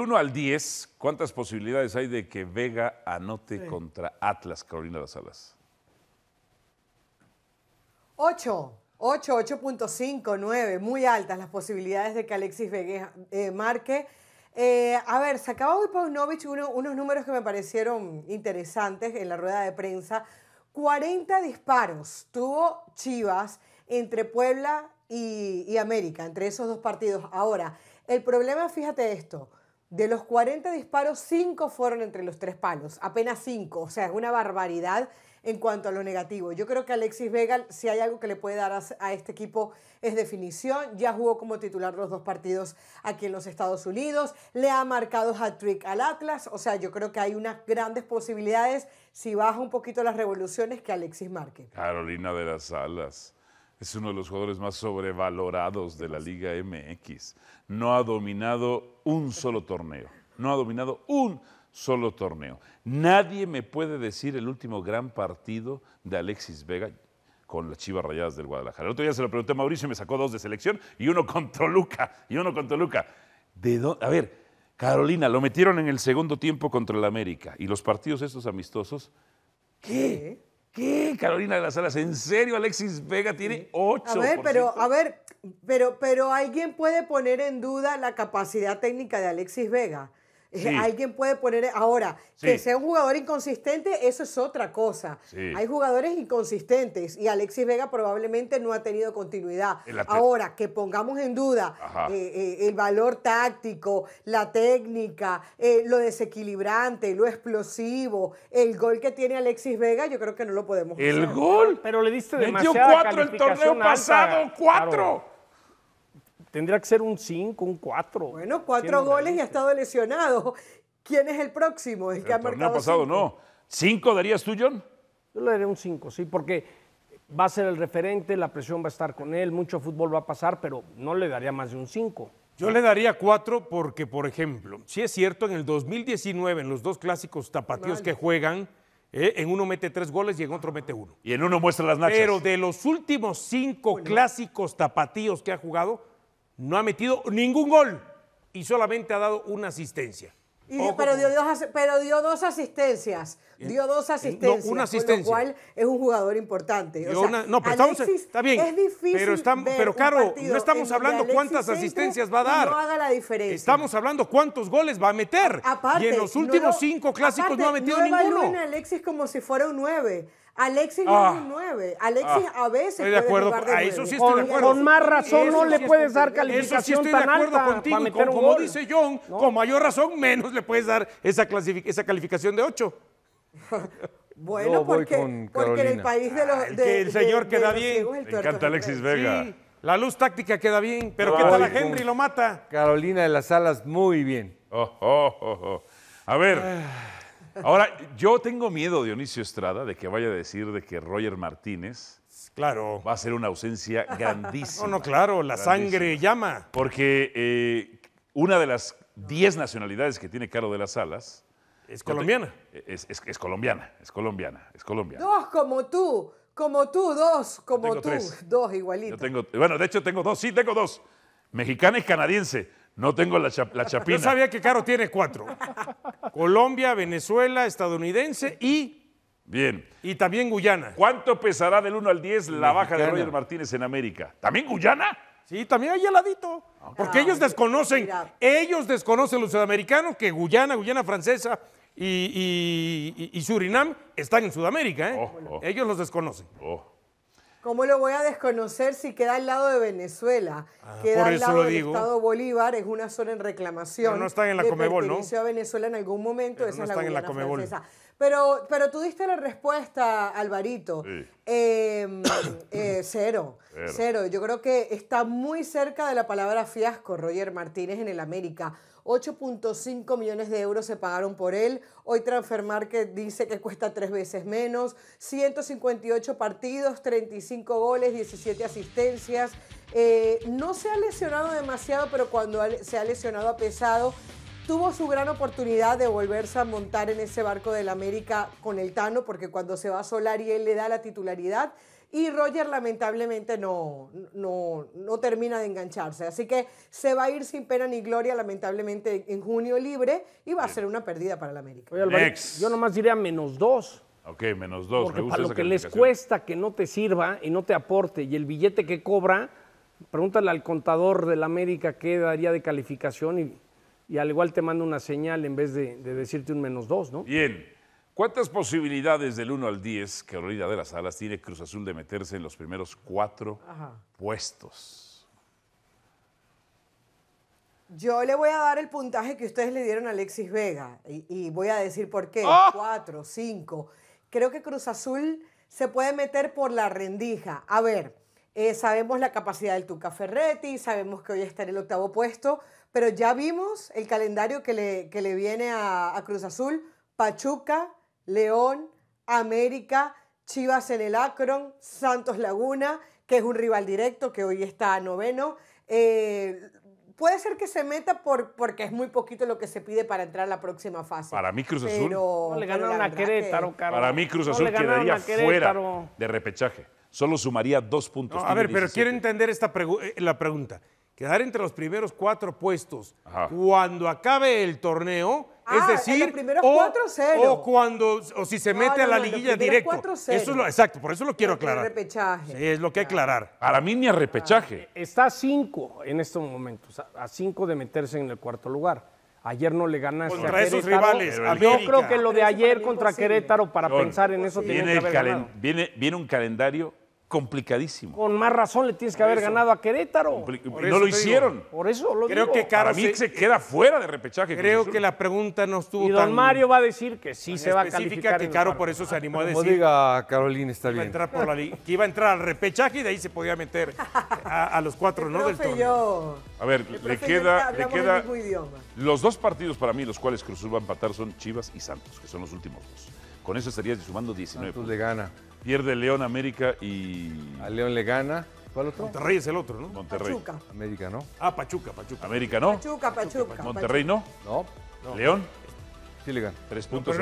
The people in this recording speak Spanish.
1 al 10, ¿cuántas posibilidades hay de que Vega anote contra Atlas, Carolina Las Alas? 8, 8, 8.5, 9, muy altas las posibilidades de que Alexis Vega eh, marque. Eh, a ver, sacaba hoy Paunovic uno, unos números que me parecieron interesantes en la rueda de prensa. 40 disparos tuvo Chivas entre Puebla y América, entre esos dos partidos. Ahora, el problema, fíjate esto, de los 40 disparos, 5 fueron entre los tres palos, apenas 5, o sea, es una barbaridad en cuanto a lo negativo. Yo creo que Alexis Vega, si hay algo que le puede dar a, este equipo, es definición. Ya jugó como titular los dos partidos aquí en los Estados Unidos, le ha marcado hat-trick al Atlas, o sea, yo creo que hay unas grandes posibilidades si baja un poquito las revoluciones que Alexis marque. Carolina de las Alas es uno de los jugadores más sobrevalorados de la Liga MX. No ha dominado un solo torneo. No ha dominado un solo torneo. Nadie me puede decir el último gran partido de Alexis Vega con las Chivas Rayadas del Guadalajara. El otro día se lo pregunté a Mauricio y me sacó dos de selección y uno contra Luca. Y uno contra Luca. ¿De A ver, Carolina, lo metieron en el segundo tiempo contra el América. Y los partidos estos amistosos, ¿qué? ¿Qué? Carolina de las Alas, ¿en serio Alexis Vega tiene 8? A ver, pero, a ver, pero, pero alguien puede poner en duda la capacidad técnica de Alexis Vega. Alguien puede poner ahora que sea un jugador inconsistente, eso es otra cosa. Hay jugadores inconsistentes y Alexis Vega probablemente no ha tenido continuidad. Ahora que pongamos en duda eh, eh, el valor táctico, la técnica, eh, lo desequilibrante, lo explosivo, el gol que tiene Alexis Vega, yo creo que no lo podemos. El gol. Pero le diste demasiado Metió cuatro el torneo pasado, cuatro tendría que ser un 5, un 4. Bueno, 4 goles y ha estado lesionado. ¿Quién es el próximo? El, que ha marcado. pasado no. ¿Cinco darías tú, John? Yo le daría un 5, sí, porque va a ser el referente, la presión va a estar con él, mucho fútbol va a pasar, pero no le daría más de un 5. Yo le daría cuatro porque, por ejemplo, si es cierto, en el 2019, en los dos clásicos tapatíos que juegan, eh, en uno mete tres goles y en otro mete uno. Y en uno muestra las nachas. Pero de los últimos cinco clásicos tapatíos que ha jugado, no ha metido ningún gol y solamente ha dado una asistencia. pero, dio dos, pero, dio dos, asistencias. Eh, dio dos eh, asistencias. una asistencia. Con lo cual es un jugador importante. no, pero estamos, está bien. Es difícil. Pero, estamos, pero Caro, no estamos hablando cuántas asistencias va a dar. No haga la diferencia. Estamos hablando cuántos goles va a meter. y en los últimos cinco clásicos no ha metido no ninguno. Alexis como si fuera un nueve. Alexis es ah. un 9. Alexis ah. a veces. Estoy de acuerdo. Puede a ah, eso sí estoy de acuerdo. Con más razón no le puedes dar calificación. Eso sí estoy de acuerdo contigo. como dice John, con mayor razón, menos le puedes dar esa, calificación de 8. bueno, porque, en el país de los. el, señor queda bien. Me encanta Alexis Vega. la luz táctica queda bien. Pero ¿qué tal a Henry? Lo mata. Carolina de las Alas, muy bien. Oh, oh, oh, a ver. Ahora, yo tengo miedo, Dionisio Estrada, de que vaya a decir de que Roger Martínez claro. va a ser una ausencia grandísima. No, no, claro, la sangre llama. Porque eh, una de las 10 nacionalidades que tiene Caro de las Alas. Es colombiana. Es, colombiana, es colombiana, es colombiana. Dos como tú, como tú, dos, como tú, dos igualitos. tengo, bueno, de hecho tengo dos, sí, tengo dos. Mexicana y canadiense. No tengo la, chapina. Yo sabía que Caro tiene cuatro. Colombia, Venezuela, estadounidense y... Bien. Y también Guyana. ¿Cuánto pesará del 1 al 10 la baja de Roger Martínez en América? ¿También Guyana? Sí, también hay al ladito. Ah, Porque ellos desconocen, ellos desconocen los sudamericanos que Guyana, Guyana francesa y, Surinam están en Sudamérica. ¿eh? Oh, oh. Ellos los desconocen. Oh. ¿Cómo lo voy a desconocer si queda al lado de Venezuela? Ah, queda al lado del Estado Bolívar, es una zona en reclamación. Pero no están en la Comebol, ¿no? a Venezuela en algún momento, esa no es la, están en la Comebol. Pero, pero tú diste la respuesta, Alvarito. Em, eh, cero, cero, Yo creo que está muy cerca de la palabra fiasco, Roger Martínez, en el América. 8.5 millones de euros se pagaron por él. Hoy Transfermar que dice que cuesta tres veces menos. 158 partidos, 35 goles, 17 asistencias. Eh, no se ha lesionado demasiado, pero cuando se ha lesionado ha pesado tuvo su gran oportunidad de volverse a montar en ese barco del América con el Tano, porque cuando se va a Solari él le da la titularidad y Roger lamentablemente no, no, termina de engancharse. Así que se va a ir sin pena ni gloria lamentablemente en junio libre y va a ser una pérdida para el América. yo nomás diría menos dos. Ok, menos dos. Porque para lo que les cuesta que no te sirva y no te aporte y el billete que cobra, pregúntale al contador del América qué daría de calificación y y al igual te mando una señal en vez de, decirte un menos dos, ¿no? Bien. ¿Cuántas posibilidades del 1 al 10, Carolina de las Alas, tiene Cruz Azul de meterse en los primeros cuatro puestos? Yo le voy a dar el puntaje que ustedes le dieron a Alexis Vega y, voy a decir por qué. ¡Ah! Cuatro, cinco. Creo que Cruz Azul se puede meter por la rendija. A ver, eh, sabemos la capacidad del Tuca Ferretti, sabemos que hoy está en el octavo puesto, pero ya vimos el calendario que le, le viene a, Cruz Azul, Pachuca, León, América, Chivas en el Acron, Santos Laguna, que es un rival directo, que hoy está a noveno. Eh, puede ser que se meta por, porque es muy poquito lo que se pide para entrar a la próxima fase. Para mí Cruz Azul. no le ganaron Para mí Cruz Azul quedaría fuera de repechaje solo sumaría dos puntos. a ver, pero quiero entender esta eh, la pregunta. Quedar entre los primeros cuatro puestos cuando acabe el torneo, ah, es decir, o, o, cuando o si se mete a la liguilla directo. Eso es lo, exacto, por eso lo quiero aclarar. Sí, es lo que aclarar. Para mí ni arrepechaje. Ah, está a cinco en estos momentos, a cinco de meterse en el cuarto lugar. Ayer no le ganaste a esos rivales. Yo creo que lo de ayer contra Querétaro, para pensar en eso, tiene, que haber viene, viene un calendario complicadísimo. Con más razón le tienes que haber ganado a Querétaro. no lo hicieron. Por eso lo Creo que Caro se, queda fuera de repechaje. Creo que la pregunta no estuvo y don Mario va a decir que sí se va a calificar. que Caro por eso se animó a decir. diga Carolina está bien. que iba a entrar al repechaje y de ahí se podía meter a, los cuatro, ¿no? Del torneo. A ver, le queda, le queda los dos partidos para mí los cuales Cruzul va a empatar son Chivas y Santos, que son los últimos dos. Con eso estarías sumando 19 le gana. Pierde León América y. A León le gana. ¿Cuál otro? Monterrey es el otro, ¿no? Monterrey. Pachuca. América, ¿no? Ah, Pachuca, Pachuca. América, ¿no? Pachuca, Pachuca. Monterrey, ¿no? No. no. León. Sí le gana. Tres puntos.